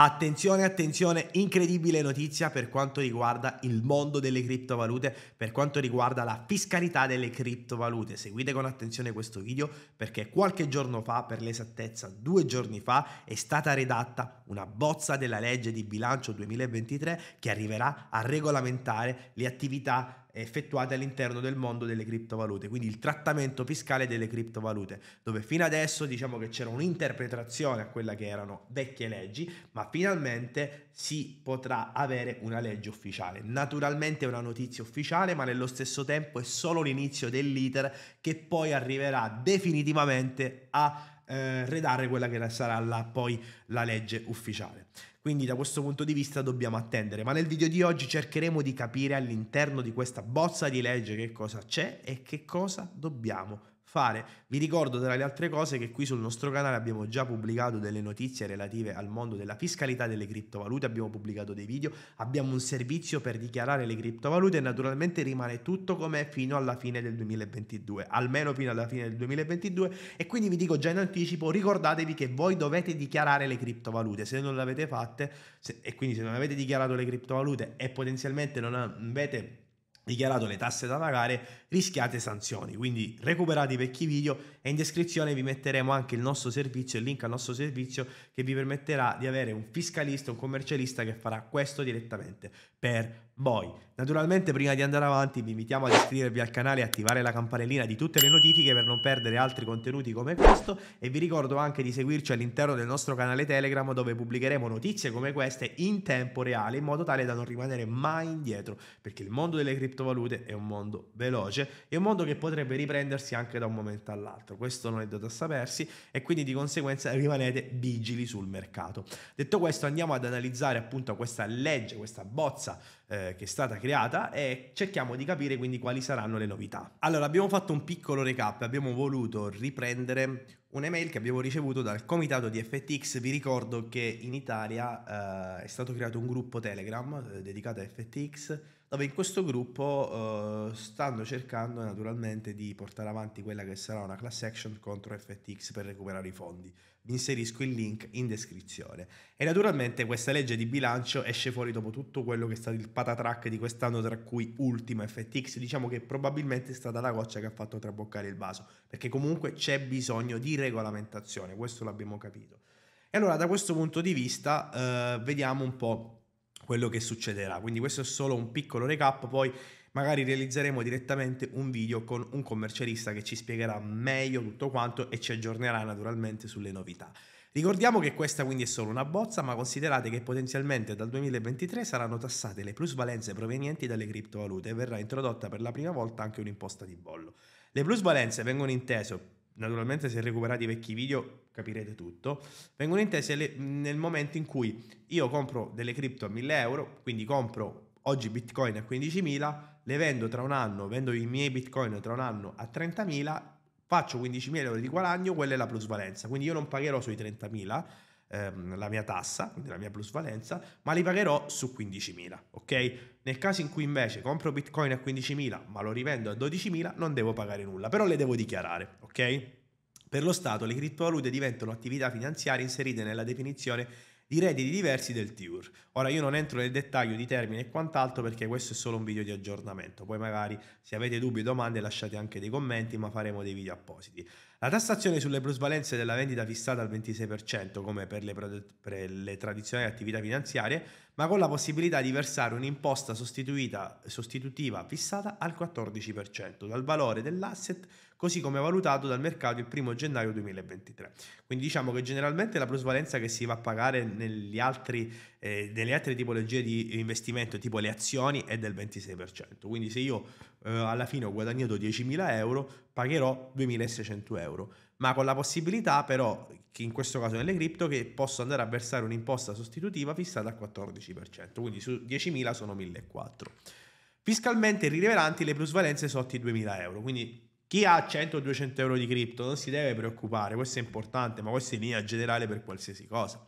Attenzione, attenzione, incredibile notizia per quanto riguarda il mondo delle criptovalute, per quanto riguarda la fiscalità delle criptovalute. Seguite con attenzione questo video perché qualche giorno fa, per l'esattezza due giorni fa, è stata redatta una bozza della legge di bilancio 2023 che arriverà a regolamentare le attività effettuate all'interno del mondo delle criptovalute, quindi il trattamento fiscale delle criptovalute, dove fino adesso diciamo che c'era un'interpretazione a quella che erano vecchie leggi, ma finalmente si potrà avere una legge ufficiale. Naturalmente è una notizia ufficiale, ma nello stesso tempo è solo l'inizio dell'iter che poi arriverà definitivamente a eh, redare quella che sarà la, poi la legge ufficiale. Quindi da questo punto di vista dobbiamo attendere, ma nel video di oggi cercheremo di capire all'interno di questa bozza di legge che cosa c'è e che cosa dobbiamo fare fare. Vi ricordo tra le altre cose che qui sul nostro canale abbiamo già pubblicato delle notizie relative al mondo della fiscalità delle criptovalute, abbiamo pubblicato dei video, abbiamo un servizio per dichiarare le criptovalute e naturalmente rimane tutto com'è fino alla fine del 2022, almeno fino alla fine del 2022 e quindi vi dico già in anticipo ricordatevi che voi dovete dichiarare le criptovalute, se non l'avete fatte se, e quindi se non avete dichiarato le criptovalute e potenzialmente non avete dichiarato le tasse da pagare, rischiate sanzioni. Quindi recuperate i vecchi video e in descrizione vi metteremo anche il nostro servizio, il link al nostro servizio che vi permetterà di avere un fiscalista, un commercialista che farà questo direttamente per voi. Naturalmente prima di andare avanti vi invitiamo ad iscrivervi al canale e attivare la campanellina di tutte le notifiche per non perdere altri contenuti come questo e vi ricordo anche di seguirci all'interno del nostro canale Telegram dove pubblicheremo notizie come queste in tempo reale in modo tale da non rimanere mai indietro perché il mondo delle cripto criptovalute è un mondo veloce, e un mondo che potrebbe riprendersi anche da un momento all'altro, questo non è dato a sapersi e quindi di conseguenza rimanete vigili sul mercato. Detto questo andiamo ad analizzare appunto questa legge, questa bozza eh, che è stata creata e cerchiamo di capire quindi quali saranno le novità. Allora abbiamo fatto un piccolo recap, abbiamo voluto riprendere un'email che abbiamo ricevuto dal comitato di FTX. Vi ricordo che in Italia eh, è stato creato un gruppo Telegram eh, dedicato a FTX, dove in questo gruppo eh, stanno cercando naturalmente di portare avanti quella che sarà una class action contro FTX per recuperare i fondi. Vi inserisco il link in descrizione. E naturalmente questa legge di bilancio esce fuori dopo tutto quello che è stato il patatrack di quest'anno, tra cui ultima FTX. Diciamo che probabilmente è stata la goccia che ha fatto traboccare il vaso, perché comunque c'è bisogno di regolamentazione, questo l'abbiamo capito. E allora da questo punto di vista eh, vediamo un po' quello che succederà, quindi questo è solo un piccolo recap, poi magari realizzeremo direttamente un video con un commercialista che ci spiegherà meglio tutto quanto e ci aggiornerà naturalmente sulle novità. Ricordiamo che questa quindi è solo una bozza, ma considerate che potenzialmente dal 2023 saranno tassate le plusvalenze provenienti dalle criptovalute e verrà introdotta per la prima volta anche un'imposta di bollo. Le plusvalenze vengono intese naturalmente se recuperate i vecchi video capirete tutto, vengono intese le, nel momento in cui io compro delle cripto a 1000 euro, quindi compro oggi bitcoin a 15.000, le vendo tra un anno, vendo i miei bitcoin tra un anno a 30.000, faccio 15.000 euro di guadagno, quella è la plusvalenza, quindi io non pagherò sui 30.000 ehm, la mia tassa, quindi la mia plusvalenza, ma li pagherò su 15.000, ok? Nel caso in cui invece compro Bitcoin a 15.000 ma lo rivendo a 12.000 non devo pagare nulla, però le devo dichiarare, ok? Per lo Stato le criptovalute diventano attività finanziarie inserite nella definizione di redditi diversi del TIUR. Ora io non entro nel dettaglio di termini e quant'altro perché questo è solo un video di aggiornamento, poi magari se avete dubbi o domande lasciate anche dei commenti ma faremo dei video appositi. La tassazione sulle plusvalenze della vendita fissata al 26% come per le, per le tradizionali attività finanziarie ma con la possibilità di versare un'imposta sostitutiva fissata al 14% dal valore dell'asset così come valutato dal mercato il 1 gennaio 2023. Quindi diciamo che generalmente la plusvalenza che si va a pagare negli altri, eh, nelle altre tipologie di investimento tipo le azioni è del 26%, quindi se io eh, alla fine ho guadagnato 10.000 euro, pagherò 2.600 euro. Ma con la possibilità però, che in questo caso nelle cripto, che posso andare a versare un'imposta sostitutiva fissata al 14%, quindi su 10.000 sono 1.400. Fiscalmente rilevanti le plusvalenze sotto i 2.000 euro, quindi chi ha 100-200 euro di cripto non si deve preoccupare, questo è importante, ma questo è in linea generale per qualsiasi cosa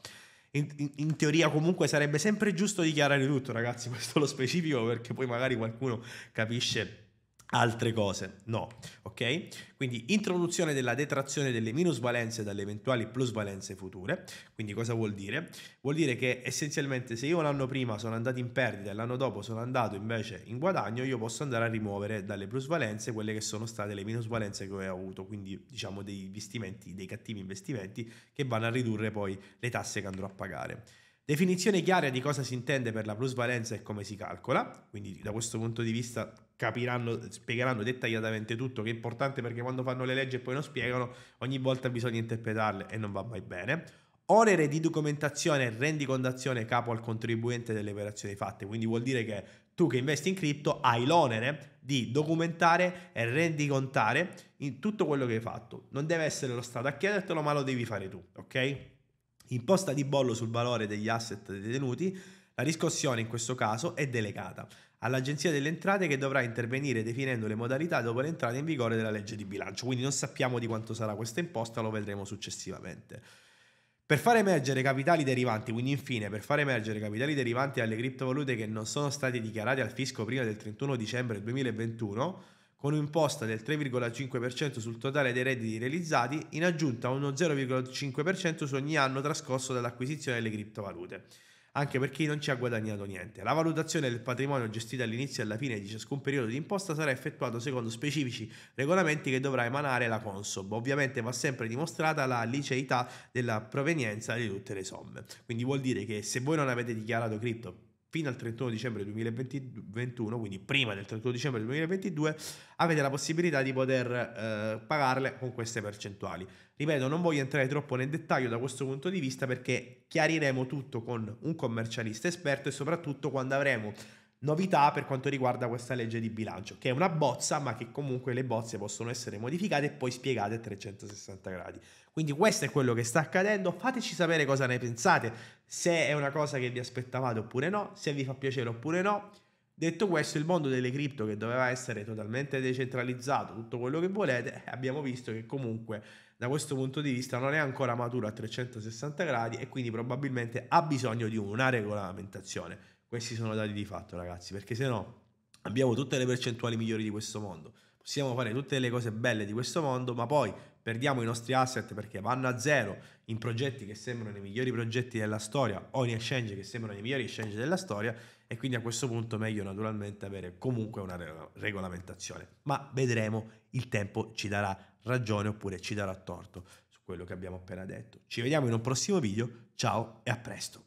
in, in, in, teoria comunque sarebbe sempre giusto dichiarare tutto, ragazzi, questo lo specifico perché poi magari qualcuno capisce altre cose. No, ok? Quindi introduzione della detrazione delle minusvalenze dalle eventuali plusvalenze future. Quindi cosa vuol dire? Vuol dire che essenzialmente se io l'anno prima sono andato in perdita e l'anno dopo sono andato invece in guadagno, io posso andare a rimuovere dalle plusvalenze quelle che sono state le minusvalenze che ho avuto, quindi diciamo dei investimenti, dei cattivi investimenti che vanno a ridurre poi le tasse che andrò a pagare. Definizione chiara di cosa si intende per la plusvalenza e come si calcola, quindi da questo punto di vista capiranno, spiegheranno dettagliatamente tutto, che è importante perché quando fanno le leggi e poi non spiegano, ogni volta bisogna interpretarle e non va mai bene. Onere di documentazione e rendicondazione capo al contribuente delle operazioni fatte, quindi vuol dire che tu che investi in cripto hai l'onere di documentare e rendicontare tutto quello che hai fatto. Non deve essere lo Stato a chiedertelo, ma lo devi fare tu, ok? Imposta di bollo sul valore degli asset detenuti, la riscossione in questo caso è delegata all'Agenzia delle Entrate che dovrà intervenire definendo le modalità dopo l'entrata in vigore della legge di bilancio. Quindi non sappiamo di quanto sarà questa imposta, lo vedremo successivamente. Per far emergere capitali derivanti, quindi infine per far emergere capitali derivanti dalle criptovalute che non sono stati dichiarati al fisco prima del 31 dicembre 2021, con un'imposta del 3,5% sul totale dei redditi realizzati, in aggiunta a uno 0,5% su ogni anno trascorso dall'acquisizione delle criptovalute anche per chi non ci ha guadagnato niente. La valutazione del patrimonio gestito all'inizio e alla fine di ciascun periodo di imposta sarà effettuata secondo specifici regolamenti che dovrà emanare la Consob. Ovviamente va sempre dimostrata la liceità della provenienza di tutte le somme. Quindi vuol dire che se voi non avete dichiarato cripto fino al 31 dicembre 2021, quindi prima del 31 dicembre 2022, avete la possibilità di poter eh, pagarle con queste percentuali. Ripeto, non voglio entrare troppo nel dettaglio da questo punto di vista perché chiariremo tutto con un commercialista esperto e soprattutto quando avremo novità per quanto riguarda questa legge di bilancio, che è una bozza, ma che comunque le bozze possono essere modificate e poi spiegate a 360 gradi. Quindi questo è quello che sta accadendo, fateci sapere cosa ne pensate, se è una cosa che vi aspettavate oppure no, se vi fa piacere oppure no. Detto questo, il mondo delle cripto che doveva essere totalmente decentralizzato, tutto quello che volete, eh, abbiamo visto che comunque da questo punto di vista non è ancora maturo a 360 gradi e quindi probabilmente ha bisogno di una regolamentazione. Questi sono dati di fatto, ragazzi, perché se no abbiamo tutte le percentuali migliori di questo mondo. Possiamo fare tutte le cose belle di questo mondo, ma poi perdiamo i nostri asset perché vanno a zero in progetti che sembrano i migliori progetti della storia o in exchange che sembrano i migliori exchange della storia e quindi a questo punto meglio naturalmente avere comunque una regolamentazione. Ma vedremo, il tempo ci darà ragione oppure ci darà torto su quello che abbiamo appena detto. Ci vediamo in un prossimo video, ciao e a presto!